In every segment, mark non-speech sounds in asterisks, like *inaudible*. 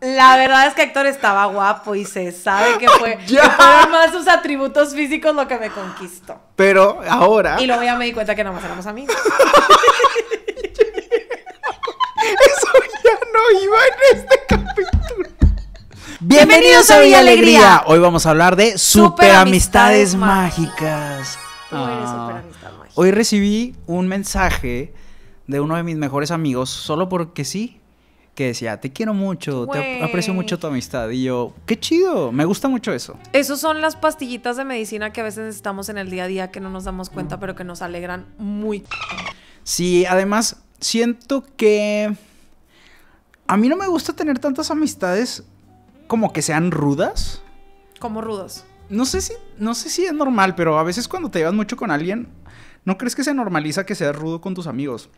La verdad es que Héctor estaba guapo y se sabe que fue *laughs* más sus atributos físicos lo que me conquistó. Pero ahora. Y luego ya me di cuenta que nada más éramos amigos. *laughs* Eso ya no iba en este capítulo. Bienvenidos, a Villa Alegría. Hoy vamos a hablar de super amistades mágicas. Ah. Hoy recibí un mensaje de uno de mis mejores amigos, solo porque sí, que decía, te quiero mucho, te aprecio mucho tu amistad. Y yo, qué chido, me gusta mucho eso. Esas son las pastillitas de medicina que a veces estamos en el día a día que no nos damos cuenta, pero que nos alegran muy. Sí, además, siento que a mí no me gusta tener tantas amistades como que sean rudas. Como rudas. No sé si, no sé si es normal, pero a veces cuando te llevas mucho con alguien, ¿no crees que se normaliza que seas rudo con tus amigos?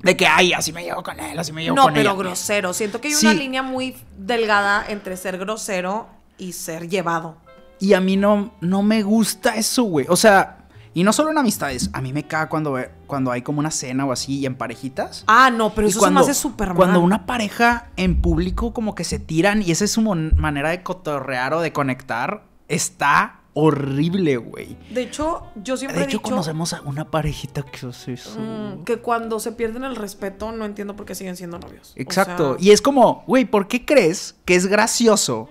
de que, ay, así me llevo con él, así me llevo con él. No, pero grosero. Siento que hay una línea muy delgada entre ser grosero y ser llevado. Y a mí no, no me gusta eso, güey. O sea, y no solo en amistades. A mí me cae cuando, cuando hay como una cena o así y en parejitas. Ah, no, pero eso cuando, se me hace súper mal. Cuando una pareja en público como que se tiran y esa es su manera de cotorrear o de conectar, está horrible, güey. De hecho, yo siempre de hecho, conocemos a una parejita que mm, que cuando se pierden el respeto, no entiendo por qué siguen siendo novios. Exacto. y es como, güey, ¿por qué crees que es gracioso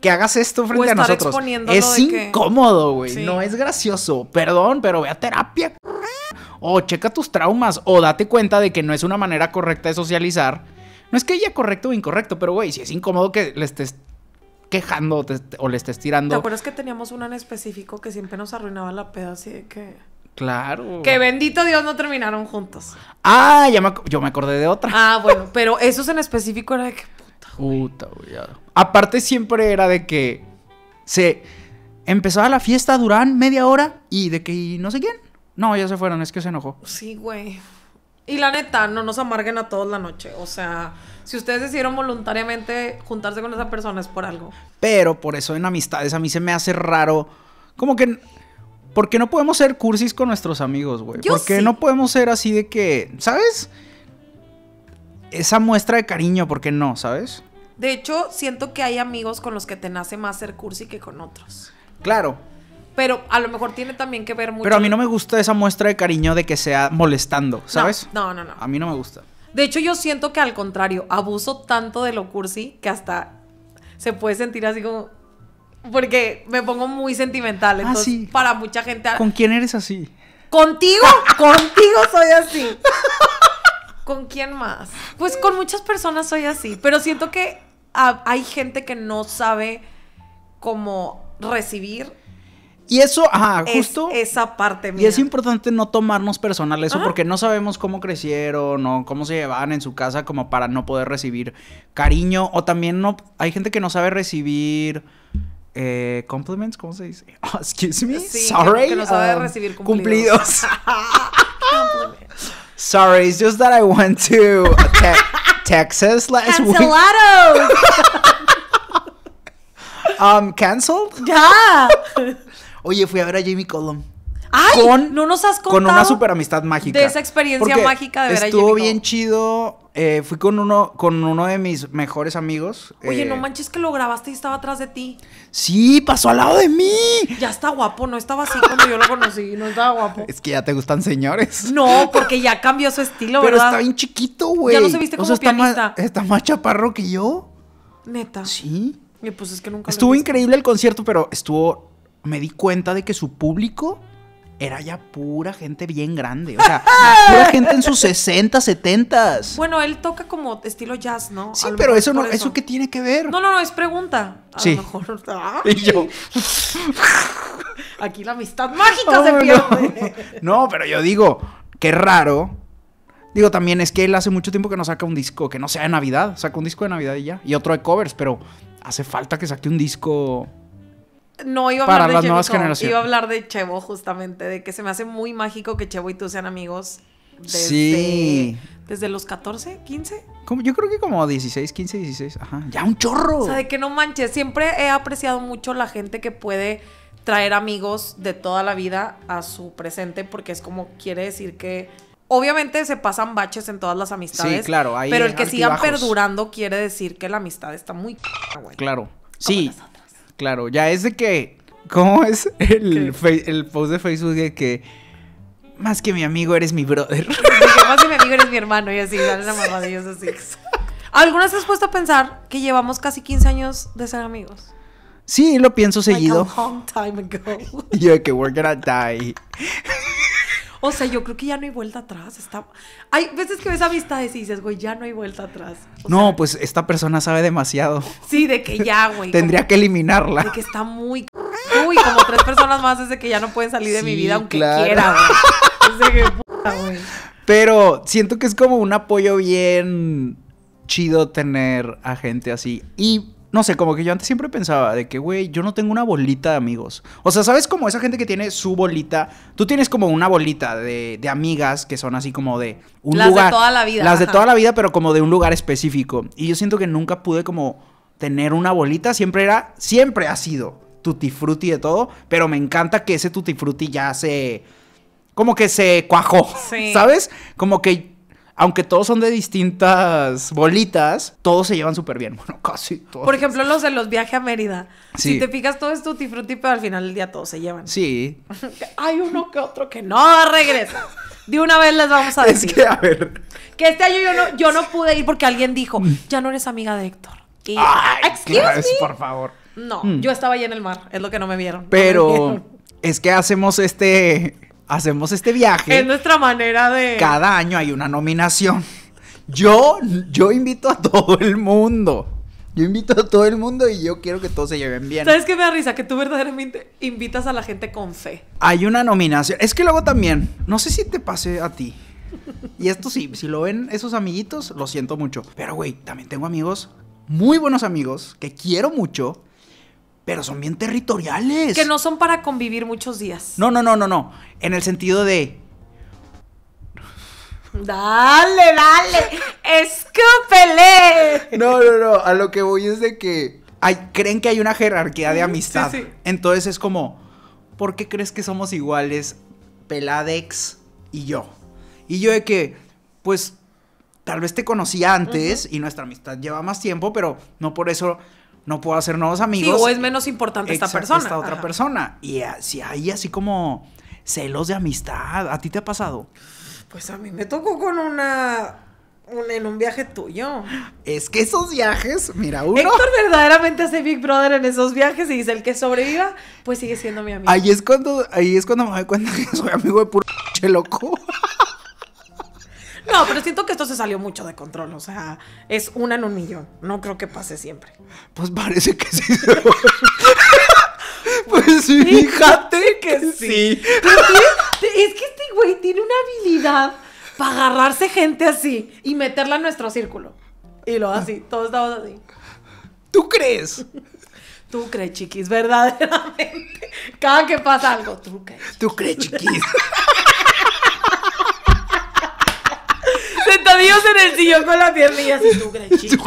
que hagas esto frente a nosotros? Es incómodo, güey. No es gracioso. Perdón, pero ve a terapia. O checa tus traumas. O date cuenta de que no es una manera correcta de socializar. No es que haya correcto o incorrecto, pero güey, si es incómodo que le estés quejando o, le estés tirando. ¿Te acuerdas que teníamos una en específico que siempre nos arruinaba la peda así de que. Claro. Que bendito Dios no terminaron juntos. Ah, ya me, yo me acordé de otra. Ah, bueno, pero esos en específico era de que puta. Güey. Puta, Aparte siempre era de que se empezaba la fiesta Durán media hora y de que no sé quién. No, ya se fueron, es que se enojó. Sí, güey. Y la neta, no nos amarguen a todos la noche. O sea, si ustedes decidieron voluntariamente juntarse con esa persona es por algo. Pero por eso en amistades a mí se me hace raro. Como que... ¿Por qué no podemos ser cursis con nuestros amigos, güey? ¿Por qué no podemos ser así de que, ¿sabes? Esa muestra de cariño, ¿por qué no, sabes? De hecho, siento que hay amigos con los que te nace más ser cursi que con otros. Claro, pero a lo mejor tiene también que ver mucho. Pero a mí no me gusta esa muestra de cariño de que sea molestando, ¿sabes? No, no, no. A mí no me gusta. De hecho, yo siento que al contrario, abuso tanto de lo cursi que hasta se puede sentir así como. Porque me pongo muy sentimental. así ah, para mucha gente. Ah, ¿Con quién eres así? ¿Contigo? *laughs* contigo soy así. ¿Con quién más? Pues con muchas personas soy así. Pero siento que hay gente que no sabe cómo recibir y eso, ajá, justo. esa parte mía. Y es importante no tomarnos personal eso, porque no sabemos cómo crecieron o cómo se llevaban en su casa como para no poder recibir cariño. O también no. Hay gente que no sabe recibir. Eh, compliments, ¿cómo se dice? *laughs* Oh, excuse me, sorry. Que no sabe um, recibir cumplidos. cumplidos. *laughs* sorry, it's just that I went to uh, *laughs* Texas last week. um, canceled? Oye, fui a ver a Jamie Cullum. ¡Ay! no nos has contado. Con una super amistad mágica. De esa experiencia mágica de ver a Jamie Estuvo bien chido. Eh, fui con uno, con uno de mis mejores amigos. Oye, no eh, manches que lo grabaste y estaba atrás de ti. Sí, pasó al lado de mí. Ya está guapo, no estaba así cuando yo lo conocí, no estaba guapo. Es que ya te gustan señores. No, porque ya cambió su estilo, Pero está bien chiquito, güey. Ya no se viste como pianista. Más, está más chaparro que yo. Neta. Sí. Y pues es que nunca. Estuvo increíble el concierto, pero estuvo me di cuenta de que su público era ya pura gente bien grande. O sea, *laughs* pura gente en sus 60, 70. s Bueno, él toca como estilo jazz, ¿no? Sí, pero eso no, eso. qué tiene que ver. No, no, no, es pregunta. A lo mejor. *laughs* *laughs* Aquí la amistad mágica se oh, pierde. No. no, pero yo digo, qué raro. Digo, también es que él hace mucho tiempo que no saca un disco, que no sea de Navidad. Saca un disco de Navidad y ya. Y otro de covers, pero hace falta que saque un disco no, iba a hablar de las Iba a hablar de Chevo justamente, de que se me hace muy mágico que Chevo y tú sean amigos desde, sí. desde los 14, 15. Como, yo creo que como 16, 15, 16, ajá, ya un chorro. O sea, de que no manches, siempre he apreciado mucho la gente que puede traer amigos de toda la vida a su presente porque es como quiere decir que obviamente se pasan baches en todas las amistades. Sí, claro, ahí pero el que sigan perdurando quiere decir que la amistad está muy... Claro. Sí, claro. Ya es de que. ¿Cómo es el, post de Facebook de que. Más que mi amigo eres mi brother. *laughs* más que mi amigo eres mi hermano y así, la amarradillos así. ¿Alguna vez has puesto a pensar que llevamos casi 15 años de ser amigos? Sí, lo pienso seguido. a long time ago. *laughs* Yo que we're gonna die. O sea, yo creo que ya no hay vuelta atrás. Está... Hay veces que ves amistades y dices, güey, ya no hay vuelta atrás. no, pues esta persona sabe demasiado. Sí, de que ya, güey. *laughs* Tendría que eliminarla. De que está muy... *laughs* Uy, como tres personas más desde que ya no pueden salir de mi vida aunque quiera, güey. güey. Pero siento que es como un apoyo bien chido tener a gente así. Y no sé, como que yo antes siempre pensaba de que, güey, yo no tengo una bolita de amigos. O sea, ¿sabes como esa gente que tiene su bolita? Tú tienes como una bolita de, de amigas que son así como de un lugar. Las de toda la vida. Las de toda la vida, pero como de un lugar específico. Y yo siento que nunca pude como tener una bolita. Siempre era, siempre ha sido tutti frutti de todo. Pero me encanta que ese tutti ya se como que se cuajó, *laughs* ¿sabes? Como que aunque todos son de distintas bolitas, todos se llevan súper bien. *laughs* Bueno, casi todos. Por ejemplo, los de los viajes a Mérida. Si te picas todo es tutti frutti, pero al final del día todos se llevan. Sí. *laughs* Hay uno que otro que no regresa. De una vez les vamos a *laughs* decir. Es que, a ver. Que este año yo no, pude ir porque alguien dijo, ya no eres amiga de Héctor. Y, por favor. No, mm. yo estaba ahí en el mar, es lo que no me vieron. Pero es que hacemos este hacemos este viaje. Es nuestra manera de... Cada año hay una nominación. Yo, yo invito a todo el mundo. Yo invito a todo el mundo y yo quiero que todos se lleven bien. ¿Sabes qué me da risa? Que tú verdaderamente invitas a la gente con fe. Hay una nominación. Es que luego también, no sé si te pase a ti. Y esto sí, si lo ven esos amiguitos, lo siento mucho. Pero güey, también tengo amigos, muy buenos amigos, que quiero mucho, pero son bien territoriales. Que no son para convivir muchos días. No, no, no, no, no. En el sentido de. Dale, dale, escúpele. No, no, no. A lo que voy es de que hay, creen que hay una jerarquía de amistad. Entonces es como, ¿por qué crees que somos iguales, Peladex y yo? Y yo de que, pues, tal vez te conocí antes y nuestra amistad lleva más tiempo, pero no por eso no puedo hacer nuevos amigos. o es menos importante esta persona. Esta otra persona. Y ah, si hay así como celos de amistad. ¿A ti te ha pasado? Pues a mí me tocó con una en un viaje tuyo. Es que esos viajes, mira, uno. Héctor verdaderamente hace Big Brother en esos viajes y dice el que sobreviva, pues sigue siendo mi amigo. Ahí es cuando, ahí es cuando me doy cuenta que soy amigo de puro *laughs* loco. No, pero siento que esto se salió mucho de control. O sea, es una en un millón. No creo que pase siempre. Pues parece que sí. *laughs* pues sí, fíjate que sí. Es que este güey tiene una habilidad para agarrarse gente así y meterla en nuestro círculo. Y lo así, todos estamos así. ¿Tú crees? Tú crees, chiquis, verdaderamente. Cada que pasa algo, tú crees. Tú crees, chiquis. *laughs* Ellos en el sillón con la pierna y tú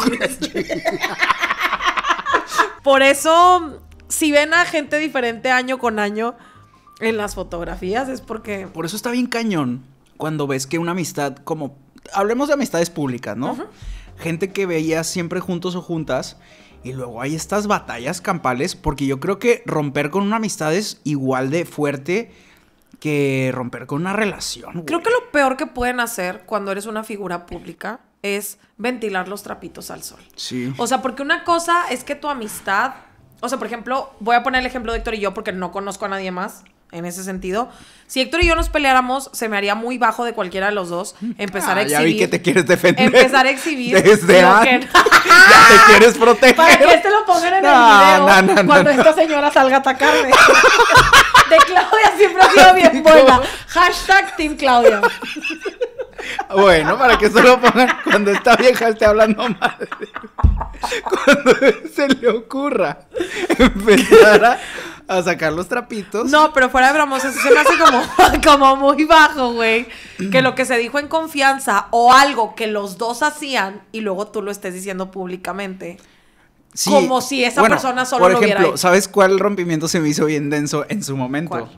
*laughs* Por eso, si ven a gente diferente año con año en las fotografías, es porque. Por eso está bien cañón cuando ves que una amistad como. Hablemos de amistades públicas, ¿no? Gente que veías siempre juntos o juntas. Y luego hay estas batallas campales, porque yo creo que romper con una amistad es igual de fuerte que romper con una relación. Creo que lo peor que pueden hacer cuando eres una figura pública es ventilar los trapitos al sol. Sí. O sea, porque una cosa es que tu amistad, o sea, por ejemplo, voy a poner el ejemplo de Héctor y yo porque no conozco a nadie más en ese sentido. Si Héctor y yo nos peleáramos, se me haría muy bajo de cualquiera de los dos empezar a exhibir. Ah, ya vi que te quieres defender. Empezar a exhibir. Desde *laughs* ya te quieres proteger. Para que este lo pongan en el video cuando esta señora salga a atacarme. *laughs* Claudia siempre ha sido bien buena. Hashtag Team Claudia. Bueno, para que solo pongan cuando está vieja esté hablando mal. Cuando se le ocurra empezar a, sacar los trapitos. No, pero fuera de bromas, eso se hace como, *laughs* como muy bajo, güey. Que lo que se dijo en confianza o algo que los dos hacían y luego tú lo estés diciendo públicamente como si esa persona solo por ejemplo, ¿sabes cuál rompimiento se me hizo bien denso en su momento?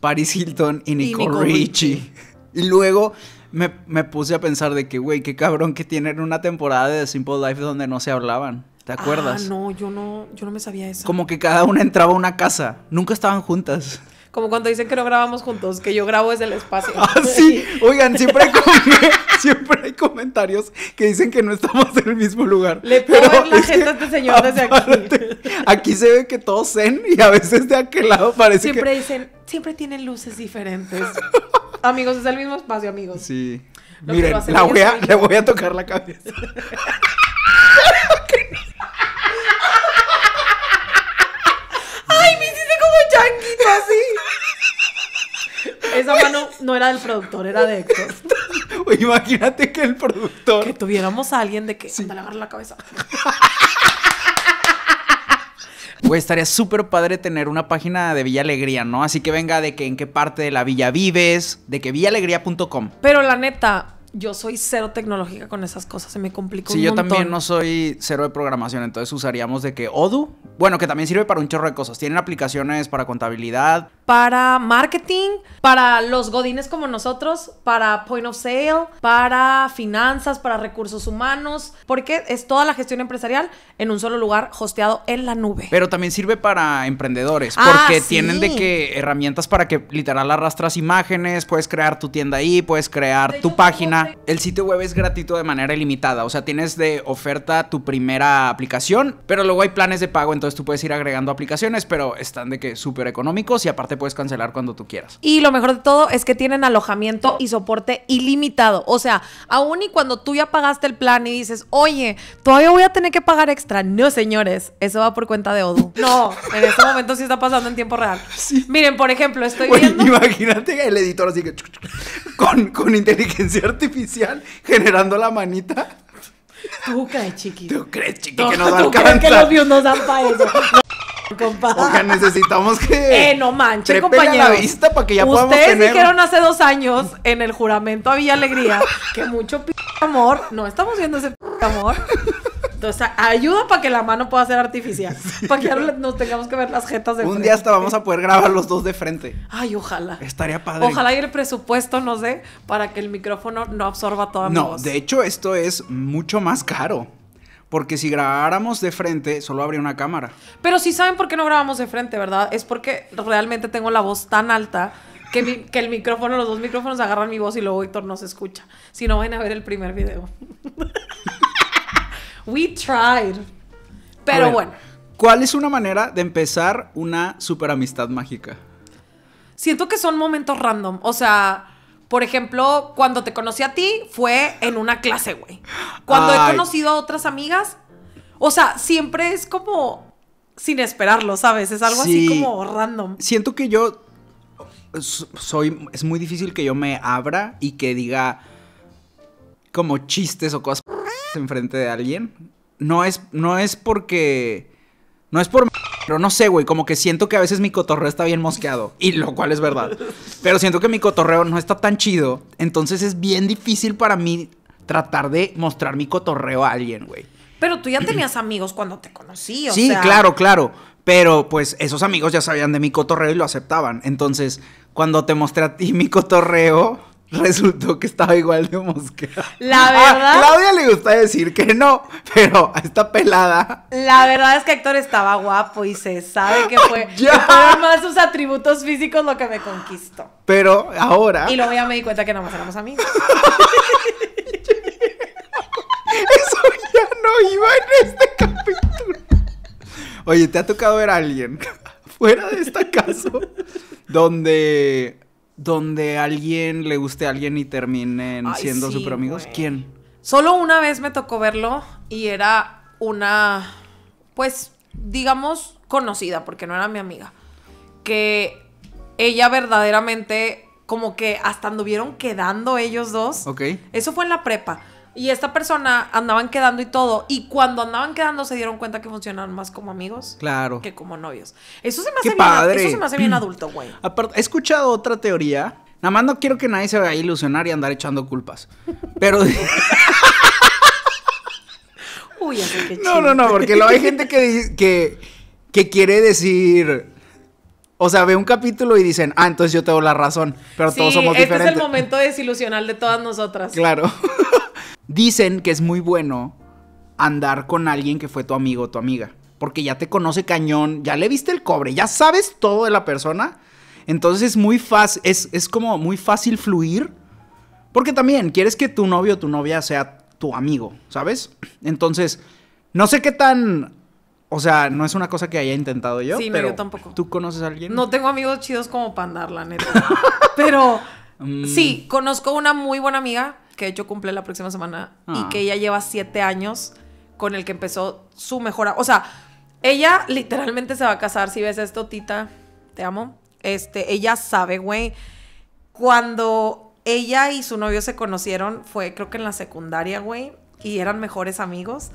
Paris Hilton y Nicole, Richie. Y luego me, puse a pensar de que, güey, qué cabrón que tienen una temporada de Simple Life donde no se hablaban. ¿Te ah, acuerdas? Ah, no, yo no, yo no me sabía eso. Como que cada una entraba a una casa. Nunca estaban juntas. Como cuando dicen que no grabamos juntos, que yo grabo desde el espacio. Ah, sí. Oigan, siempre hay, *laughs* siempre hay comentarios que dicen que no estamos en el mismo lugar. Le puedo ver la gente a este señor desde aquí. Aquí se ve que todos zen y a veces de aquel lado parece siempre que... Siempre dicen, siempre tienen luces diferentes. amigos, es el mismo espacio, amigos. Sí. Lo Miren, la le voy a tocar la cabeza. *laughs* *laughs* changuito así. Esa mano no era del productor, era de Héctor. Imagínate que el productor. Que tuviéramos a alguien de que. Sí. la cabeza. Pues *laughs* estaría súper padre tener una página de Villa Alegría, ¿no? Así que venga de que en qué parte de la villa vives, de que VillaAlegría.com Pero la neta, yo soy cero tecnológica con esas cosas, se me complica un montón. Sí, yo también no soy cero de programación, entonces usaríamos de que Odu bueno, que también sirve para un chorro de cosas. Tienen aplicaciones para contabilidad. Para marketing, para los godines como nosotros, para point of sale, para finanzas, para recursos humanos, porque es toda la gestión empresarial en un solo lugar hosteado en la nube. Pero también sirve para emprendedores, ah, porque tienen de que herramientas para que literal arrastras imágenes, puedes crear tu tienda ahí, puedes crear tu página. El sitio web es gratuito de manera ilimitada, o sea, tienes de oferta tu primera aplicación, pero luego hay planes de pago entonces tú puedes ir agregando aplicaciones, pero están de que súper económicos y aparte puedes cancelar cuando tú quieras. Y lo mejor de todo es que tienen alojamiento y soporte ilimitado. O sea, aún y cuando tú ya pagaste el plan y dices, oye, todavía voy a tener que pagar extra. No, señores, eso va por cuenta de Odu. No, en este momento sí está pasando en tiempo real. *laughs* Miren, por ejemplo, estoy viendo... Imagínate el editor así que... *laughs* Con, con inteligencia artificial generando la manita. ¿Tú crees, chiqui? ¿Tú crees, chiqui, que nos ¿tú crees que los views nos dan para eso? *laughs* Compa. necesitamos que. Eh, no manches, compañero. la vista para que ya Ustedes podamos dijeron hace dos años en el juramento a Villa Alegría que mucho p amor. No estamos viendo ese p amor. O sea, ayuda para que la mano pueda ser artificial. *laughs* Para que no nos tengamos que ver las jetas de Un día hasta vamos a poder grabar los dos de frente. Ay, ojalá. Estaría padre. Ojalá y el presupuesto, no sé, para que el micrófono no absorba toda mi voz. No, de hecho, esto es mucho más caro. Porque si grabáramos de frente, solo habría una cámara. Pero si saben por qué no grabamos de frente, ¿verdad? Es porque realmente tengo la voz tan alta que, el micrófono, los dos micrófonos agarran mi voz y luego Víctor no se escucha. Si no, van a ver el primer video. *laughs* We tried. Pero bueno. ¿Cuál es una manera de empezar una super amistad mágica? Siento que son momentos random. O sea, por ejemplo, cuando te conocí a ti fue en una clase, güey. Cuando he conocido a otras amigas, o sea, siempre es como sin esperarlo, ¿sabes? Es algo así como random. Siento que yo soy es muy difícil que yo me abra y que diga como chistes o cosas enfrente de alguien, no es, no es porque. No es por. Pero no sé, güey, como que siento que a veces mi cotorreo está bien mosqueado. Y lo cual es verdad. Pero siento que mi cotorreo no está tan chido. Entonces es bien difícil para mí tratar de mostrar mi cotorreo a alguien, güey. Pero tú ya tenías amigos cuando te conocí, Sí, claro, claro. Pero pues esos amigos ya sabían de mi cotorreo y lo aceptaban. Entonces, cuando te mostré a ti mi cotorreo *laughs* resultó que estaba igual de mosquera. La ah, verdad. A Claudia le gusta decir que no, pero esta pelada. La verdad es que Héctor estaba guapo y se sabe que fue. *laughs* ¡Ya! más sus atributos físicos lo que me conquistó. Pero ahora. Y luego ya me di cuenta que nada más éramos amigos. *laughs* Eso ya no iba en este capítulo. Oye, ¿te ha tocado ver a alguien fuera de esta casa donde donde alguien le guste a alguien y terminen siendo super amigos? ¿Quién? Solo una vez me tocó verlo y era una, pues, digamos, conocida, porque no era mi amiga, que ella verdaderamente, como que hasta anduvieron quedando ellos dos. Ok. Eso fue en la prepa. Y esta persona andaban quedando y todo. Y cuando andaban quedando se dieron cuenta que funcionaban más como amigos. Claro. Que como novios. Eso se me hace, bien, Eso se me hace bien *clears throat* adulto, güey. Aparte, he escuchado otra teoría. Nada más no quiero que nadie se vaya a ilusionar y andar echando culpas. Pero... *laughs* Uy, No, no, no, porque hay gente que, que, que quiere decir... O sea, ve un capítulo y dicen, ah, entonces yo tengo la razón, pero todos somos diferentes. Este es el momento desilusional de todas nosotras. Claro. *laughs* Dicen que es muy bueno andar con alguien que fue tu amigo o tu amiga. Porque ya te conoce cañón, ya le viste el cobre, ya sabes todo de la persona. Entonces es muy fácil, es, es como muy fácil fluir. Porque también quieres que tu novio o tu novia sea tu amigo, ¿sabes? Entonces, no sé qué tan o sea, no es una cosa que haya intentado yo. Sí, pero yo tampoco. ¿Tú conoces a alguien? No tengo amigos chidos como para andar, la neta. *laughs* pero *laughs* mm. sí, conozco una muy buena amiga que de hecho cumple la próxima semana, y ah. que ella lleva siete años con el que empezó su mejora. O sea, ella literalmente se va a casar. Si ves esto, Tita, te amo. Este, ella sabe, güey. Cuando ella y su novio se conocieron, fue creo que en la secundaria, güey, y eran mejores amigos.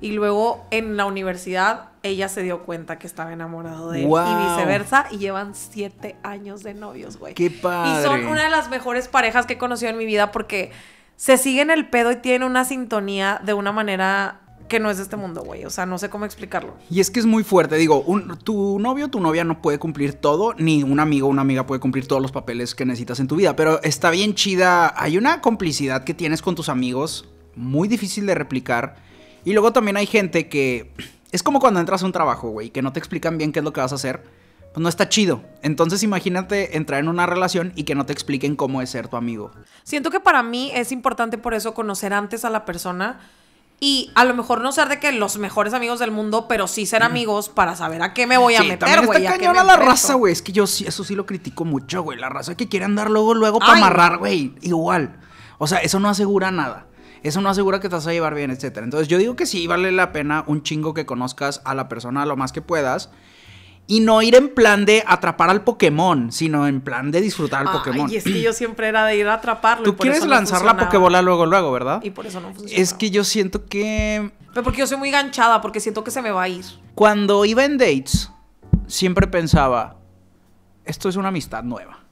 Y luego en la universidad ella se dio cuenta que estaba enamorado de él y viceversa. Y llevan siete años de novios, güey. Qué padre. Y son una de las mejores parejas que he conocido en mi vida porque se en el pedo y tiene una sintonía de una manera que no es de este mundo, güey. O sea, no sé cómo explicarlo. Y es que es muy fuerte. Digo, tu novio o tu novia no puede cumplir todo, ni un amigo o una amiga puede cumplir todos los papeles que necesitas en tu vida. Pero está bien chida. Hay una complicidad que tienes con tus amigos muy difícil de replicar. Y luego también hay gente que. Es como cuando entras a un trabajo, güey, que no te explican bien qué es lo que vas a hacer pues no está chido. Entonces imagínate entrar en una relación y que no te expliquen cómo es ser tu amigo. Siento que para mí es importante por eso conocer antes a la persona y a lo mejor no ser de que los mejores amigos del mundo, pero sí ser amigos para saber a qué me voy a meter, güey. Está a la raza, güey. Es que yo sí, eso sí lo critico mucho, güey. La raza que quiere andar luego, luego para amarrar, güey. Igual. O sea, eso no asegura nada eso no asegura que te vas a llevar bien, etc. Entonces yo digo que sí vale la pena un chingo que conozcas a la persona lo más que puedas y no ir en plan de atrapar al Pokémon, sino en plan de disfrutar al Pokémon. Y es que yo siempre era de ir a atraparlo. Tú quieres lanzar la Pokébola luego, luego, ¿verdad? Y por eso no funciona. Es que yo siento que. Pero porque yo soy muy ganchada, porque siento que se me va a ir. Cuando iba en dates, siempre pensaba: esto es una amistad nueva.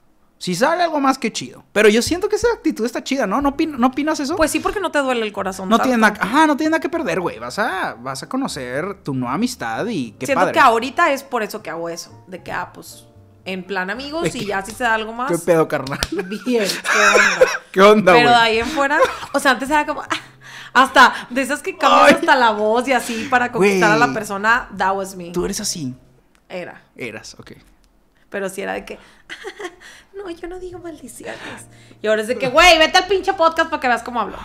Si sale algo más que chido. Pero yo siento que esa actitud está chida, ¿no? ¿No, ¿No opinas eso? Pues sí, porque no te duele el corazón. No tiene nada, ajá, no tiene nada que perder, güey. Vas a, vas a conocer tu nueva amistad y qué siento que ahorita es por eso que hago eso. De que, ah, pues, en plan amigos y ya si se da algo más. ¿Qué pedo, carnal? *laughs* Bien, qué onda. *laughs* ¿Qué onda, Pero de ahí en fuera, o sea, antes era como... Ah, hasta de esas que cambias hasta la voz y así para conquistar a la persona, that was me. ¿Tú eres así? Era. Eras, ok. Pero si era de que... *laughs* no, yo no digo maldiciones. Y ahora es de que, güey, vete al pinche podcast para que veas cómo hablo.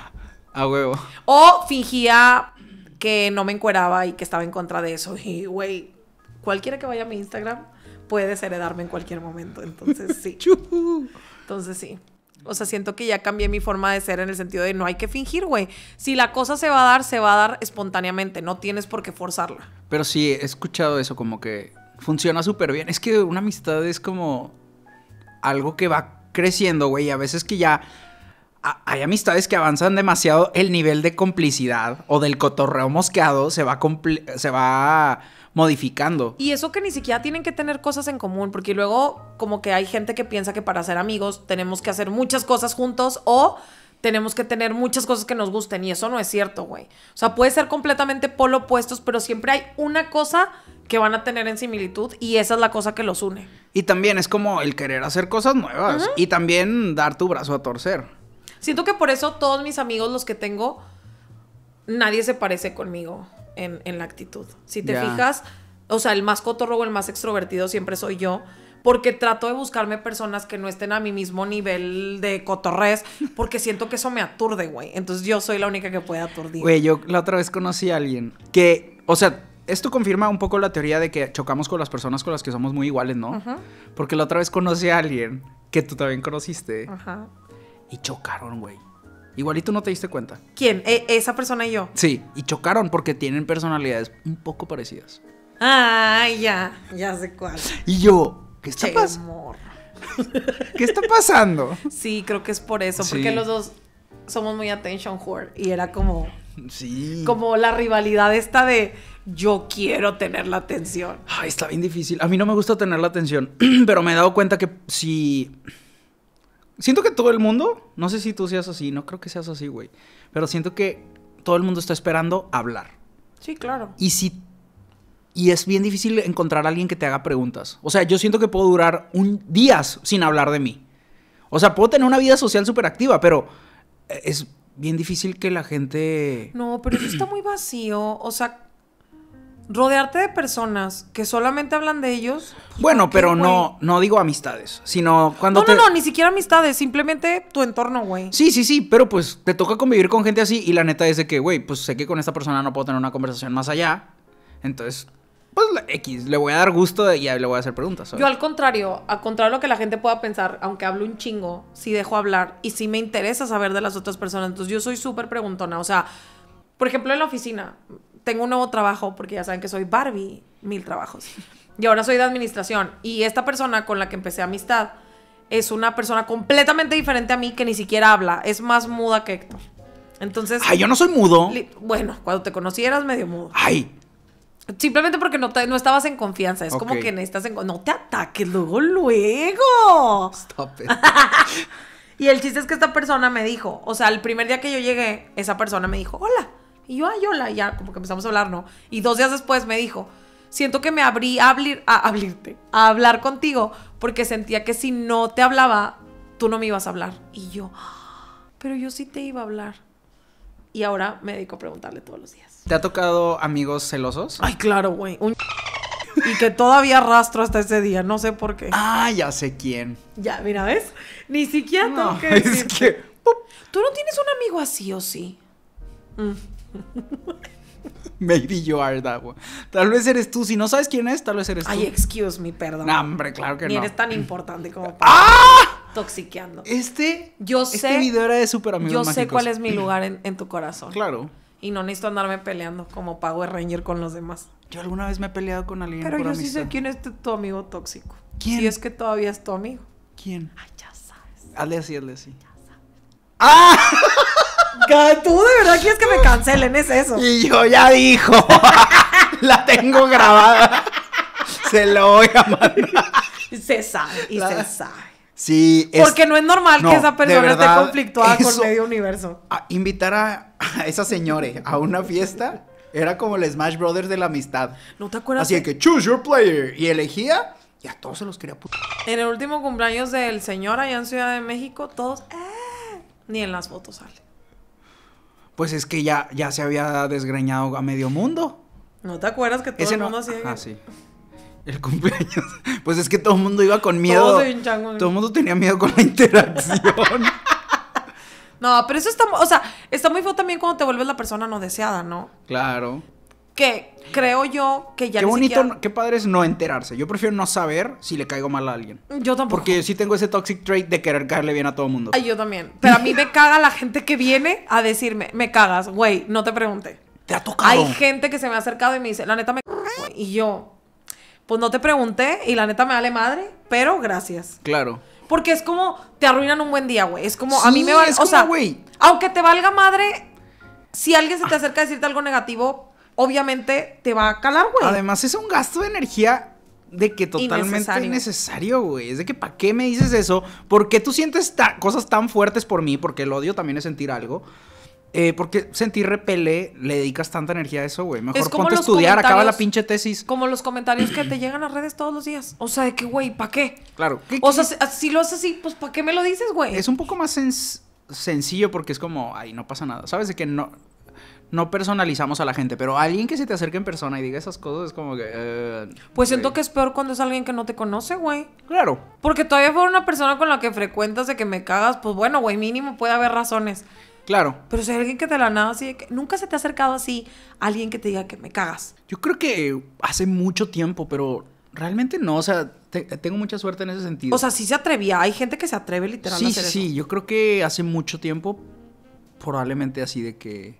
A huevo. O fingía que no me encueraba y que estaba en contra de eso. Y, güey, cualquiera que vaya a mi Instagram puede heredarme en cualquier momento. Entonces, sí. *laughs* Entonces, sí. O sea, siento que ya cambié mi forma de ser en el sentido de no hay que fingir, güey. Si la cosa se va a dar, se va a dar espontáneamente. No tienes por qué forzarla. Pero sí, he escuchado eso como que funciona súper bien. Es que una amistad es como algo que va creciendo, güey. A veces que ya hay amistades que avanzan demasiado el nivel de complicidad o del cotorreo mosqueado se va se va modificando. Y eso que ni siquiera tienen que tener cosas en común, porque luego como que hay gente que piensa que para ser amigos tenemos que hacer muchas cosas juntos o tenemos que tener muchas cosas que nos gusten y eso no es cierto, güey. O sea, puede ser completamente polo opuestos, pero siempre hay una cosa que van a tener en similitud y esa es la cosa que los une. Y también es como el querer hacer cosas nuevas y también dar tu brazo a torcer. Siento que por eso todos mis amigos, los que tengo, nadie se parece conmigo en, la actitud. Si te fijas, o sea, el más cotorro o el más extrovertido siempre soy yo porque trato de buscarme personas que no estén a mi mismo nivel de cotorres, porque siento que eso me aturde, güey. Entonces yo soy la única que puede aturdir. Güey, yo la otra vez conocí a alguien que, o sea, esto confirma un poco la teoría de que chocamos con las personas con las que somos muy iguales, ¿no? Porque la otra vez conocí a alguien que tú también conociste. Ajá. Y chocaron, güey. Igualito no te diste cuenta. ¿Quién? E, ¿Esa persona y yo? Sí, y chocaron porque tienen personalidades un poco parecidas. Ah, ya, ya sé cuál. Y yo, ¿Qué está pasando? *laughs* ¿Qué está pasando? Sí, creo que es por eso, porque los dos somos muy attention whore y era como sí. como la rivalidad esta de yo quiero tener la atención. Ay, está bien difícil. A mí no me gusta tener la atención, *clears throat* pero me he dado cuenta que si siento que todo el mundo, no sé si tú seas así, no creo que seas así, güey, pero siento que todo el mundo está esperando hablar. Sí, claro. Y si y es bien difícil encontrar a alguien que te haga preguntas. O sea, yo siento que puedo durar un días sin hablar de mí. O sea, puedo tener una vida social súper activa, pero eh, es bien difícil que la gente... No, pero eso está muy vacío. O sea, rodearte de personas que solamente hablan de ellos. Pues, bueno, pero no, no digo amistades, sino cuando... No, no, no, ni siquiera amistades, simplemente tu entorno, güey. Sí, sí, sí, pero pues te toca convivir con gente así y la neta es de que, güey, pues sé que con esta persona no puedo tener una conversación más allá. Entonces, pues X, le voy a dar gusto y le voy a hacer preguntas. Yo al contrario, al contrario de lo que la gente pueda pensar, aunque hablo un chingo, sí dejo hablar y sí me interesa saber de las otras personas. Entonces yo soy súper preguntona, o sea, por ejemplo en la oficina, tengo un nuevo trabajo porque ya saben que soy Barbie, mil trabajos. Y ahora soy de administración y esta persona con la que empecé amistad es una persona completamente diferente a mí que ni siquiera habla, es más muda que Héctor. Entonces. Ay, yo no soy mudo. Bueno, cuando te conocí eras medio mudo. Ay, Simplemente porque no, no estabas en confianza. Es como que necesitas en, No te ataques luego, luego. Stop *laughs* y el chiste es que esta persona me dijo, o sea, el primer día que yo llegué, esa persona me dijo, hola. Y yo, ay, hola. Y ya como que empezamos a hablar, ¿no? Y dos días después me dijo, siento que me abrí a, a, abrirte, a hablar contigo, porque sentía que si no te hablaba, tú no me ibas a hablar. Y yo, ah, pero yo sí te iba a hablar. Y ahora me dedico a preguntarle todos los días. ¿Te ha tocado amigos celosos? Ay, claro, güey. y que todavía arrastro hasta ese día, no sé por qué. Ah, ya sé quién. Ya, mira, ¿ves? Ni siquiera no, *laughs* Es que... ¿Tú no tienes un amigo así o sí? Mm. *laughs* Maybe you are that one. Tal vez eres tú. Si no sabes quién es, tal vez eres tú. Ay, excuse me, perdón. No, hombre, claro que no. Ni eres tan importante como *laughs* para ¡Ah! toxiqueando. Este, yo este sé, este video era de súper amigos Yo sé cuál es mi lugar en tu corazón. Claro y no necesito andarme peleando como Power Ranger con los demás. Yo alguna vez me he peleado con alguien. Pero yo sí sé quién es tu, amigo tóxico. ¿Quién? Si es que todavía es tu amigo. ¿Quién? Ay, ah, ya sabes. Hazle así, hazle así. Ya sabes. ¡Ah! *laughs* Tú de verdad quieres que me cancelen, es eso. Y yo ya dijo. *laughs* La tengo grabada. Se lo voy a mandar. Se sabe y se sabe. Sí, Porque no es normal que esa persona esté conflictuada con medio universo. invitar a, esa señora a una fiesta era como el Smash Brothers de la amistad. ¿No te acuerdas? Así que choose your player y elegía y a todos se los quería putar. En el último cumpleaños del señor allá en Ciudad de México, todos ah", ni en las fotos sale. Pues es que ya, ya se había desgreñado a medio mundo. ¿No te acuerdas que todo el mundo hacía? Ah, sí. El cumpleaños. *laughs* Pues es que todo el mundo iba con miedo. Todo el mundo tenía miedo con la interacción. *laughs* no, pero eso está, o sea, está muy feo también cuando te vuelves la persona no deseada, ¿no? Claro. Que creo yo que ya Qué bonito, qué padre es no enterarse. Yo prefiero no saber si le caigo mal a alguien. Yo tampoco. Porque sí tengo ese toxic trait de querer caerle bien a todo el mundo. Ay, yo también. Pero a mí me caga la gente que viene a decirme, me cagas, güey, no te pregunte. Te ha tocado. Hay gente que se me ha acercado y me dice, la neta me... Y yo, pues no te pregunté y la neta me vale madre, pero gracias. Claro. Porque es como te arruinan un buen día, güey. Es como a mí me vale, o como, sea, aunque te valga madre, si alguien se te acerca a decirte algo negativo, obviamente te va a calar, güey. Además es un gasto de energía de que totalmente innecesario, güey. Es de que ¿para qué me dices eso? ¿Por qué tú sientes cosas tan fuertes por mí? Porque el odio también es sentir algo. Eh, porque sentir repele, le dedicas tanta energía a eso, güey. Mejor ponte a estudiar, acaba la pinche tesis. Como los comentarios que te llegan a redes todos los días. O sea, de que, güey, ¿para qué? Claro. o sea, ah, si lo haces así, pues ¿para qué me lo dices, güey? Es un poco más sencillo porque es como, ay, no pasa nada. ¿Sabes de que no, no personalizamos a la gente? Pero alguien que se te acerque en persona y diga esas cosas es como que. Eh, pues siento que es peor cuando es alguien que no te conoce, güey. Claro. Porque todavía fue una persona con la que frecuentas de que me cagas, pues bueno, güey, mínimo puede haber razones. Claro. Pero si hay alguien que te la nada así, que nunca se te ha acercado así alguien que te diga que me cagas. Yo creo que hace mucho tiempo, pero realmente no, o sea, tengo mucha suerte en ese sentido. O sea, sí se atrevía, hay gente que se atreve literalmente. Sí, a hacer sí, yo creo que hace mucho tiempo, probablemente así de que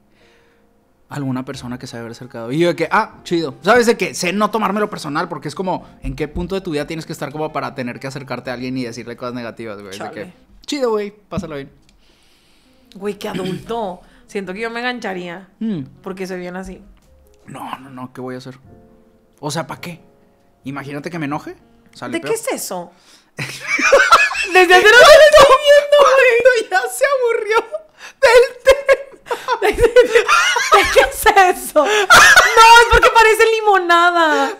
alguna persona que se haya acercado. Y yo de que, ah, chido. ¿Sabes de que Sé no tomármelo personal porque es como, ¿en qué punto de tu vida tienes que estar como para tener que acercarte a alguien y decirle cosas negativas, güey? que, chido, güey, pásalo bien. Güey, qué adulto. *clears throat* Siento que yo me engancharía. Mm. Porque se viene así. No, no, no, ¿qué voy a hacer? O sea, ¿para qué? Imagínate que me enoje. ¿De qué es eso? *laughs* Desde hace rato lo estoy viendo, güey. ya se aburrió del tema. *laughs* ¿De, qué es eso? No, es porque parece limonada.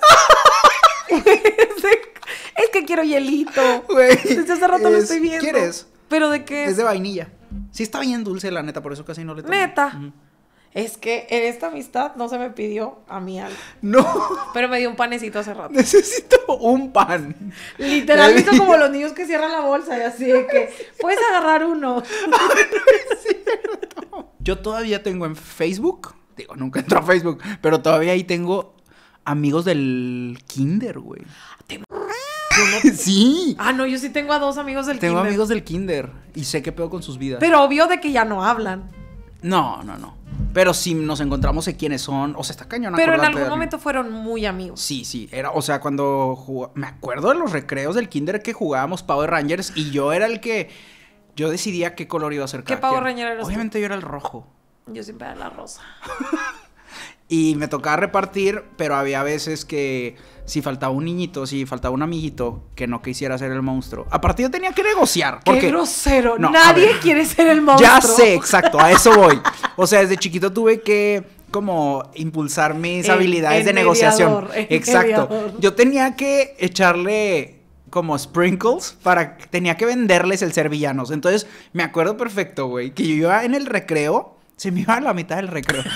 *laughs* es que quiero hielito. Güey. Desde hace rato lo estoy viendo. ¿Quieres? ¿Pero de qué? Es de vainilla. Sí, está bien dulce, la neta, por eso casi no le tomo. Neta. Es que en esta amistad no se me pidió a mí algo. No. Pero me dio un panecito hace rato. Necesito un pan. Literalmente como los niños que cierran la bolsa y así de que *laughs* puedes agarrar uno. *laughs* no es cierto. Yo todavía tengo en Facebook, digo, nunca entro a Facebook, pero todavía ahí tengo amigos del kinder, güey. *laughs* sí. Ah, no, yo sí tengo a dos amigos del tengo kinder. Tengo amigos del kinder y sé qué pedo con sus vidas. Pero obvio de que ya no hablan. No, no, no. Pero si nos encontramos sé quiénes son, o sea, está cañón. Pero en algún momento fueron muy amigos. Sí, sí, era, o sea, cuando jugó me acuerdo de los recreos del kinder que jugábamos Power Rangers y yo era el que, yo decidía qué color iba a ser. ¿Qué Power Ranger era? Obviamente yo era el rojo. Yo siempre era la rosa. *laughs* Y me tocaba repartir, pero había veces que si faltaba un niñito, si faltaba un amiguito que no quisiera ser el monstruo. Aparte yo tenía que negociar. Porque... ¡Qué grosero! No, Nadie quiere ser el monstruo. Ya sé, exacto, a eso voy. O sea, desde chiquito tuve que como impulsar mis habilidades de negociación. Exacto. Yo tenía que echarle como sprinkles para tenía que venderles el ser villanos. Entonces, me acuerdo perfecto, güey, que yo iba en el recreo, se me iba a la mitad del recreo. *laughs*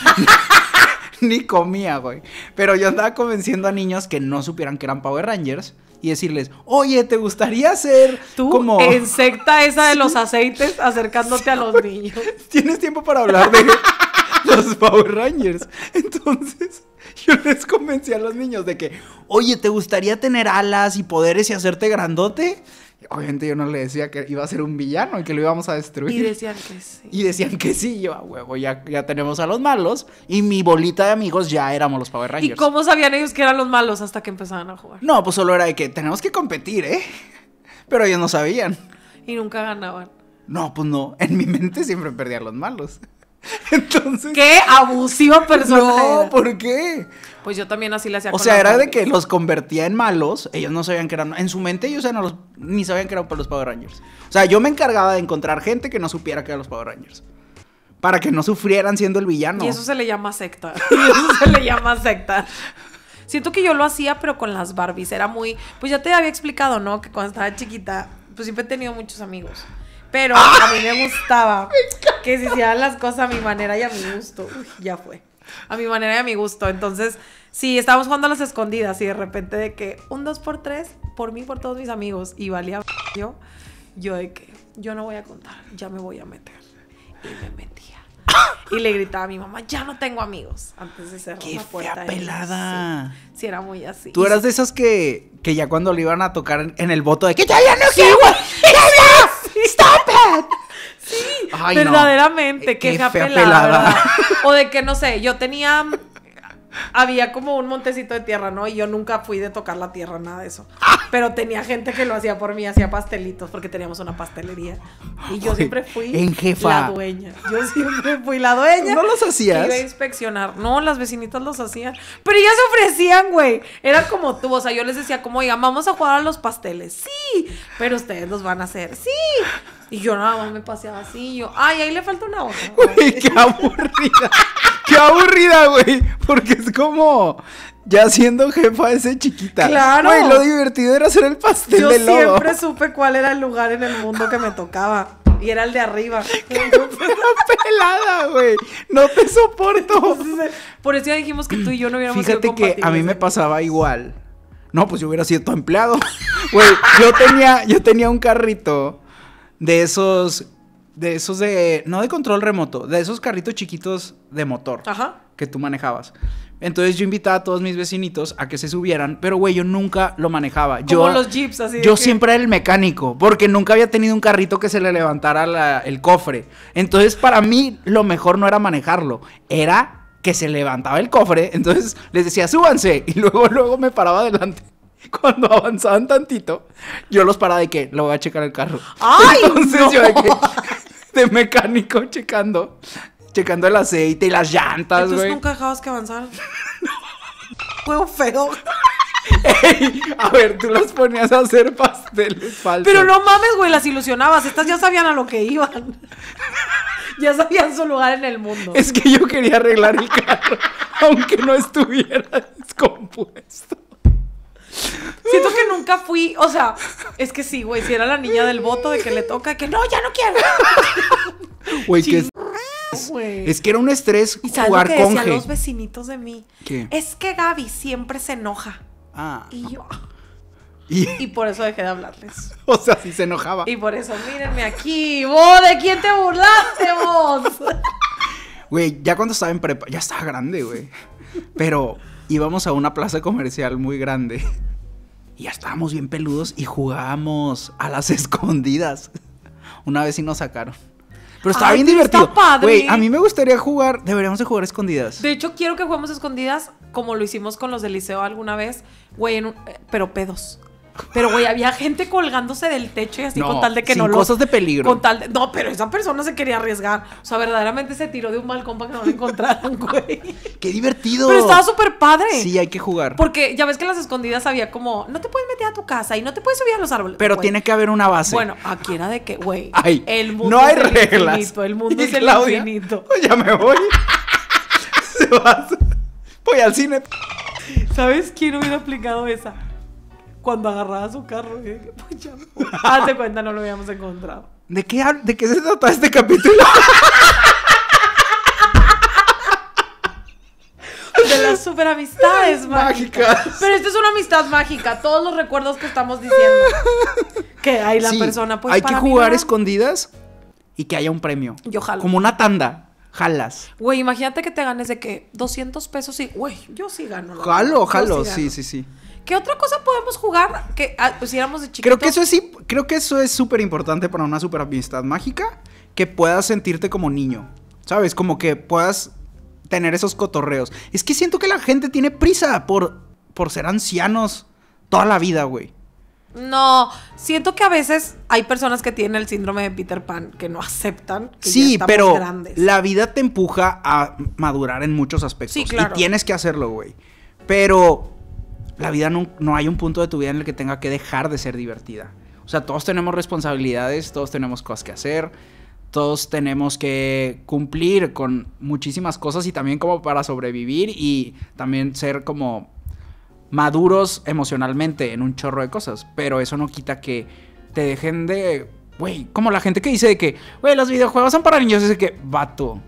*laughs* ni comía, güey. Pero yo andaba convenciendo a niños que no supieran que eran Power Rangers y decirles, oye, ¿te gustaría ser como... en secta esa de los *laughs* aceites acercándote a los niños? *laughs* Tienes tiempo para hablar de los Power Rangers. Entonces, yo les convencí a los niños de que, oye, ¿te gustaría tener alas y poderes y hacerte grandote? Obviamente yo no le decía que iba a ser un villano y que lo íbamos a destruir. Y decían que sí. Y decían que sí, yo, a huevo, ya, ya tenemos a los malos. Y mi bolita de amigos ya éramos los Power Rangers. ¿Y cómo sabían ellos que eran los malos hasta que empezaban a jugar? No, pues solo era de que tenemos que competir, ¿eh? Pero ellos no sabían. Y nunca ganaban. No, pues no. En mi mente siempre perdían los malos. *laughs* Entonces. ¡Qué abusiva persona. No, ¿por qué? Pues yo también así la hacía. O sea, era de que los convertía en malos. Ellos no sabían que eran. En su mente, ellos ni sabían que eran para los Power Rangers. O sea, yo me encargaba de encontrar gente que no supiera que eran los Power Rangers. Para que no sufrieran siendo el villano. Y eso se le llama secta. *laughs* Y eso se le llama secta. Siento que yo lo hacía, pero con las Barbies. Era muy. Pues ya te había explicado, ¿no? Que cuando estaba chiquita, pues siempre he tenido muchos amigos. Pero a mí me gustaba *laughs* que se hicieran las cosas a mi manera y a mi gusto. Uy, ya fue. A mi manera y a mi gusto. Entonces, sí, estábamos jugando a las escondidas y de repente de que un dos por tres por mí, por todos mis amigos, y valía yo, yo de que yo no voy a contar, ya me voy a meter. Y me metía. Y le gritaba a mi mamá, ya no tengo amigos. Antes de cerrar la puerta. Fea pelada! Sí, era muy así. Tú eras de esos que, que ya cuando le iban a tocar en, el voto de que ya, ya no quiero ¡Stop it! Sí, Ay, verdaderamente, eh, que qué, qué fea pelada. o de que, no sé, yo tenía había como un montecito de tierra, ¿no? Y yo nunca fui de tocar la tierra, nada de eso. Pero tenía gente que lo hacía por mí, hacía pastelitos porque teníamos una pastelería. Y yo siempre fui la dueña. Yo siempre fui la dueña. ¿No los hacías? Iba a inspeccionar. No, las vecinitas los hacían. Pero se ofrecían, güey. Era como tú, o sea, yo les decía como, vamos a jugar a los pasteles. Sí, pero ustedes los van a hacer. Sí. Y yo nada más me paseaba así, yo, ay, ahí le falta una hoja. qué aburrida qué aburrida, güey. Porque es como. Ya siendo jefa ese chiquita. Claro. Güey, lo divertido era hacer el pastel Yo siempre supe cuál era el lugar en el mundo que me tocaba. Y era el de arriba. *laughs* Qué pelada, güey. No te soporto. Eh, por eso ya dijimos que tú y yo no hubiéramos Fíjate que a mí me ¿eh? pasaba igual. No, pues yo hubiera sido tu empleado. *laughs* Güey, yo tenía, yo tenía un carrito de esos de esos de. No de control remoto, de esos carritos chiquitos de motor. Ajá. Que tú manejabas. Entonces yo invitaba a todos mis vecinitos a que se subieran, pero güey, yo nunca lo manejaba. Como yo, los jeeps, así. Yo siempre era el mecánico, porque nunca había tenido un carrito que se le levantara el cofre. Entonces para mí lo mejor no era manejarlo, era que se levantaba el cofre. Entonces les decía, súbanse. *laughs* Y luego, luego me paraba adelante cuando avanzaban tantito, yo los paraba de que lo voy a checar el carro. ¡Ay! *laughs* Entonces yo de *laughs* de este mecánico checando, checando el aceite y las llantas, güey. Entonces nunca dejabas que avanzar. un feo. a ver, tú las ponías a hacer pasteles falsos. Pero no mames, güey, las ilusionabas. Estas ya sabían a lo que iban. ya sabían su lugar en el mundo. Es que yo quería arreglar el carro, aunque no estuviera descompuesto. Siento que nunca fui, o sea, es que sí, güey, si era la niña del voto de que le toca, que no, ya no quiero. Güey, que es, es que era un estrés ¿Y jugar lo que con los vecinitos de mí. Es que Gaby siempre se enoja. Ah. Y yo. Y, por eso dejé de hablarles. *laughs* O sea, sí se enojaba. Y por eso, mírenme aquí. ¡Vos, de quién te burlaste, vos! Güey, ya cuando estaba en prepa, ya estaba grande, güey. Pero íbamos a una plaza comercial muy grande. Y ya estábamos bien peludos y jugábamos a las *laughs* escondidas. Una vez sí nos sacaron. Pero estaba bien divertido. a mí me gustaría jugar. Deberíamos de jugar escondidas. De hecho, quiero que juguemos escondidas como lo hicimos con los del liceo alguna vez. Güey, eh, pero pedos. Pero, güey, había gente colgándose del techo y así con tal de que no lo. cosas de peligro. Con tal no, pero esa persona se quería arriesgar. O sea, verdaderamente se tiró de un balcón para que no lo encontraran, *laughs* güey. ¡Qué divertido! Pero estaba súper padre. Sí, hay que jugar. Porque ya ves que las escondidas había como, no te puedes meter a tu casa y no te puedes subir a los árboles. Pero tiene que haber una base. Bueno, aquí era de que, güey. el mundo no hay es Infinito, el mundo es el infinito. Ya me voy. *laughs* se va. Voy al cine. ¿Sabes quién hubiera aplicado esa? cuando agarraba su carro, y pues *laughs* hace cuenta no lo habíamos encontrado. ¿De qué, ¿De qué se trata este capítulo? *laughs* de las super amistades *laughs* mágicas. Pero esta es una amistad mágica, todos los recuerdos que estamos diciendo. Que hay la persona pues, Hay que jugar escondidas y que haya un premio. Yo jalo. Como una tanda. Jalas. Güey, imagínate que te ganes de que 200 pesos y, güey, yo sí gano. Jalo, jalo, sí, sí, sí. ¿Qué otra cosa podemos jugar que ah, pues, éramos de chiquitos? Creo que eso es creo que eso es súper importante para una super amistad mágica, que puedas sentirte como niño, ¿sabes? Como que puedas tener esos cotorreos. Es que siento que la gente tiene prisa por por ser ancianos toda la vida, güey. No, siento que a veces hay personas que tienen el síndrome de Peter Pan que no aceptan sí, pero la vida te empuja a madurar en muchos aspectos y tienes que hacerlo, güey. Pero la vida no, hay un punto de tu vida en el que tenga que dejar de ser divertida. O sea, todos tenemos responsabilidades, todos tenemos cosas que hacer, todos tenemos que cumplir con muchísimas cosas y también como para sobrevivir y también ser como maduros emocionalmente en un chorro de cosas. Pero eso no quita que te dejen de... Güey, como la gente que dice de que, güey, los videojuegos son para niños, es de que, vato,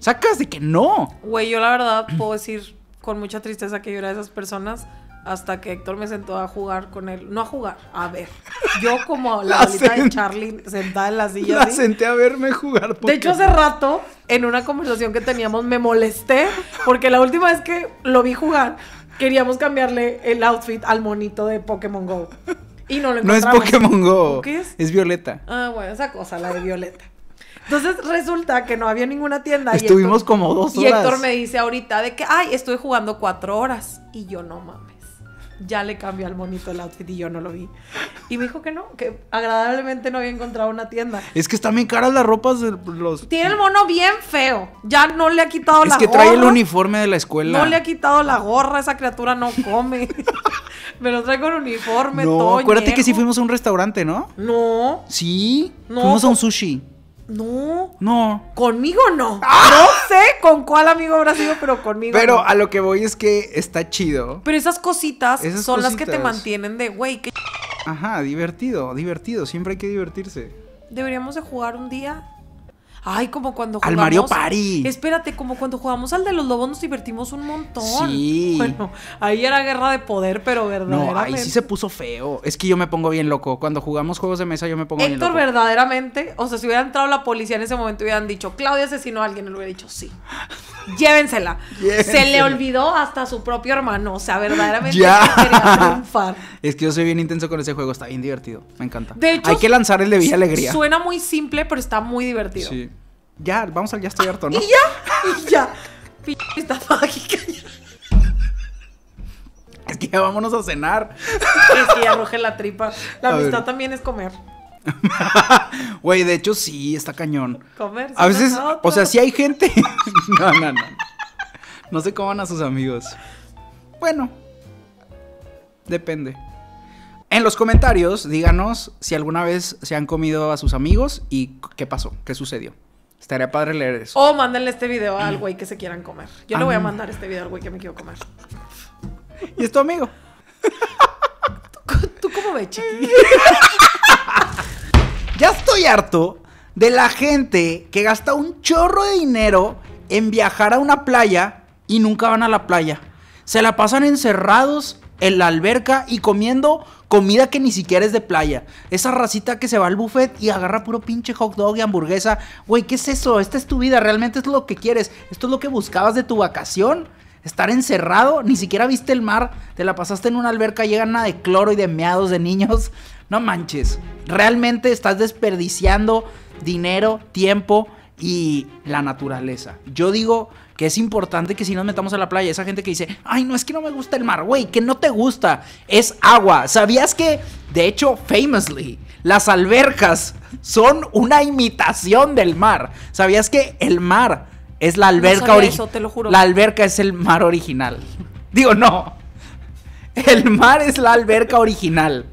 sacas de que no. Güey, yo la verdad puedo decir con mucha tristeza que yo era de esas personas hasta que Héctor me sentó a jugar con él. No a jugar, a ver. Yo como *laughs* la, la bolita de Charlie sentada en la silla. La senté a verme jugar. De hecho, hace rato, en una conversación que teníamos, me molesté porque la última vez que lo vi jugar, queríamos cambiarle el outfit al monito de Pokémon Go. Y no lo encontramos. No es Pokémon Go. ¿Qué es? Es Violeta. Ah, bueno, esa cosa, la de Violeta. Entonces resulta que no había ninguna tienda. Estuvimos como dos horas. Y Héctor me dice ahorita de que, ay, estuve jugando cuatro horas. Y yo no mames ya le cambió al monito el outfit y yo no lo vi. Y me dijo que no, que agradablemente no había encontrado una tienda. Es que están bien caras las ropas de los... Tiene el mono bien feo. Ya no le ha quitado la gorra. Es que trae el uniforme de la escuela. No le ha quitado la gorra, esa criatura no come. *laughs* me lo trae con uniforme, no, todo Acuérdate que sí fuimos a un restaurante, ¿no? No. Sí. No. Fuimos a un sushi. No. No. Conmigo no. *laughs* Ah. No sé con cuál amigo habrás sido, pero conmigo. Pero a lo que voy es que está chido. Pero esas cositas son las que te mantienen de, wey Ajá, divertido, divertido. Siempre hay que divertirse. Deberíamos de jugar un día Ay, como cuando jugamos. Al Mario Party. Espérate, como cuando jugamos al de los lobos nos divertimos un montón. Sí. *laughs* Bueno, ahí era guerra de poder, pero verdaderamente. No, ahí sí se puso feo. Es que yo me pongo bien loco. Cuando jugamos juegos de mesa, yo me pongo bien loco. Héctor, verdaderamente. O sea, si hubiera entrado la policía en ese momento, hubieran dicho, Claudia asesinó a alguien, él hubiera dicho, sí. *laughs* Llévensela. Se le olvidó hasta su propio hermano. O sea, verdaderamente ya. *laughs* Es que yo soy bien intenso con ese juego, está bien divertido. Me encanta. De hecho, hay que lanzar el de Villa Alegría. Suena muy simple, pero está muy divertido. Sí. Ya, vamos al ya estoy harto, ¿no? *laughs* Y ya, y ya. mágica. Es que ya vámonos a cenar. Sí, que arroje la tripa. La amistad también es comer. *laughs* Güey, de hecho sí, está cañón. Comer. A veces, o sea, si hay gente. *laughs* no, no, no. No se coman a sus amigos. Bueno, depende. En los comentarios, díganos si alguna vez se han comido a sus amigos y qué pasó, qué sucedió. Estaría padre leer eso. O mándenle este video al güey que se quieran comer. Yo le voy a mandar este video al güey que me quiero comer. ¿Y es tu amigo? ¿Tú, tú cómo ves, chiqui? *laughs* ya estoy harto de la gente que gasta un chorro de dinero en viajar a una playa y nunca van a la playa. Se la pasan encerrados en la alberca y comiendo comida que ni siquiera es de playa. Esa racita que se va al buffet y agarra puro pinche hot dog y hamburguesa. Güey, ¿qué es eso? Esta es tu vida, realmente es lo que quieres. Esto es lo que buscabas de tu vacación. Estar encerrado, ni siquiera viste el mar, te la pasaste en una alberca llena de cloro y de meados de niños. *laughs* No manches, realmente estás desperdiciando dinero, tiempo y la naturaleza. Yo digo que es importante que si nos metamos a la playa, esa gente que dice, ay, no es que no me gusta el mar, güey, que no te gusta, es agua. ¿Sabías que, de hecho, famously, las albercas son una imitación del mar? ¿Sabías que el mar es la alberca original? La alberca es el mar original. Digo, no. El mar es la alberca original.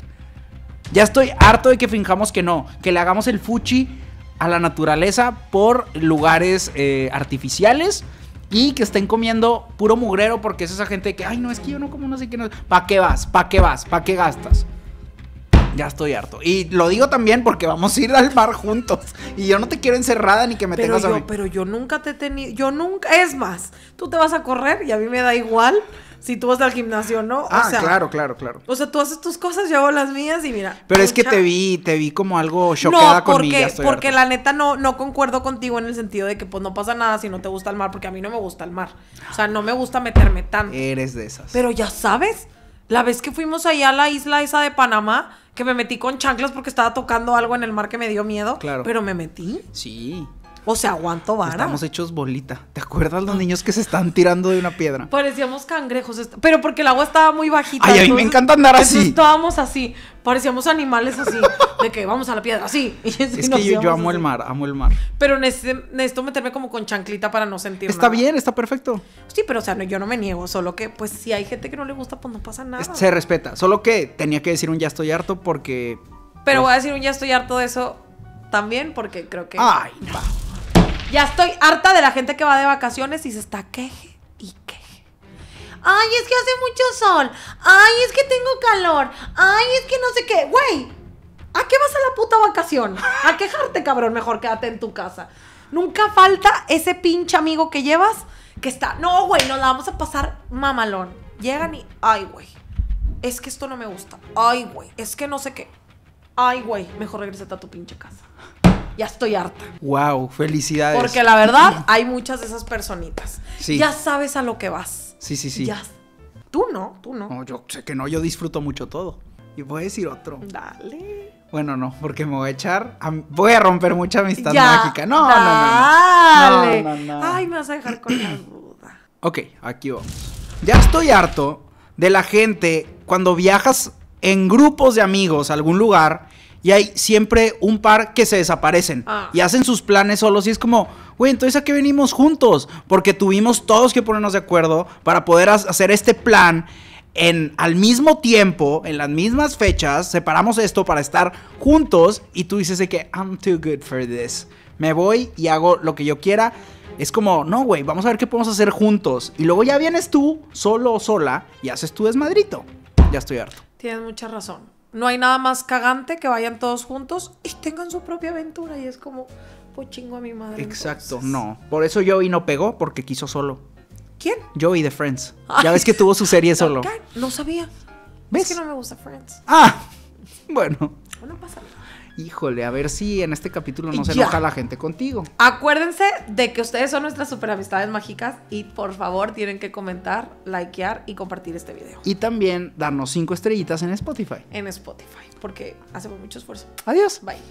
Ya estoy harto de que fingamos que no, que le hagamos el fuchi a la naturaleza por lugares eh, artificiales y que estén comiendo puro mugrero porque es esa gente que, ay, no, es que yo no como no sé qué. No... ¿Para qué vas? ¿Para qué vas? ¿Para qué gastas? Ya estoy harto. Y lo digo también porque vamos a ir al mar juntos. Y yo no te quiero encerrada ni que me tengas a mí. Pero yo nunca te he tenido. Yo nunca. Es más, tú te vas a correr y a mí me da igual si tú vas al gimnasio, ¿no? ah, claro, claro, claro. O sea, tú haces tus cosas, yo hago las mías y mira. Pero es que te vi, te vi como algo choqueada no, porque, porque la neta no, no concuerdo contigo en el sentido de que pues no pasa nada si no te gusta el mar, porque a mí no me gusta el mar. O sea, no me gusta meterme tanto. Eres de esas. Pero ya sabes, la vez que fuimos ahí a la isla esa de Panamá, que me metí con chanclas porque estaba tocando algo en el mar que me dio miedo. Claro. Pero me metí. Sí. O sea, aguanto vara. Estamos hechos bolita. ¿Te acuerdas los niños que se están tirando de una piedra? Parecíamos cangrejos, pero porque el agua estaba muy bajita. Ay, a mí me encanta andar así. Estábamos así, parecíamos animales así, de que vamos a la piedra, así. es que yo, amo el mar, amo el mar. Pero necesito, meterme como con chanclita para no sentir Está bien, está perfecto. Sí, pero o sea, yo no me niego, solo que pues si hay gente que no le gusta, pues no pasa nada. Se respeta, solo que tenía que decir un ya estoy harto porque... Pero voy a decir un ya estoy harto de eso también porque creo que... Ay, no. Ya estoy harta de la gente que va de vacaciones y se está queje y queje. Ay, es que hace mucho sol. Ay, es que tengo calor. Ay, es que no sé qué. Güey, ¿a qué vas a la puta vacación? A quejarte, cabrón. Mejor quédate en tu casa. Nunca falta ese pinche amigo que llevas que está. No, güey, no la vamos a pasar mamalón. Llegan y. Ay, güey. Es que esto no me gusta. Ay, güey. Es que no sé qué. Ay, güey. Mejor regresate a tu pinche casa ya estoy harta. Wow, felicidades. Porque la verdad, *clears throat* hay muchas de esas personitas. Sí. Ya sabes a lo que vas. Sí, sí, sí. Ya... Tú no, tú no. No, yo sé que no, yo disfruto mucho todo. Y voy a decir otro. Dale. Bueno, no, porque me voy a echar. voy a romper mucha amistad mágica. No, no, no, Dale Ay, me vas a dejar con la *clears throat* duda. Ok, aquí vamos. Ya estoy harto de la gente cuando viajas en grupos de amigos a algún lugar y hay siempre un par que se desaparecen ah. y hacen sus planes solos y es como, güey, entonces a qué venimos juntos? Porque tuvimos todos que ponernos de acuerdo para poder hacer este plan en al mismo tiempo, en las mismas fechas, separamos esto para estar juntos y tú dices de que I'm too good for this. Me voy y hago lo que yo quiera. Es como, no, güey, vamos a ver qué podemos hacer juntos. Y luego ya vienes tú, solo o sola, y haces tu desmadrito. Ya estoy harto. Tienes mucha razón no hay nada más cagante que vayan todos juntos y tengan su propia aventura. Y es como, pues chingo a mi madre. Exacto, no. Por eso Joey no pegó, porque quiso solo. ¿Quién? Joey de Friends. ya ves que tuvo su serie solo. No sabía. ¿Ves? Es que no me gusta Friends. Ah, *laughs* bueno. Bueno, pasa híjole, a ver si en este capítulo no se enoja la gente contigo. Acuérdense de que ustedes son nuestras super amistades mágicas y por favor tienen que comentar, likear y compartir este video. Y también darnos cinco estrellitas en Spotify. En Spotify, porque hacemos mucho esfuerzo. Adiós. Bye.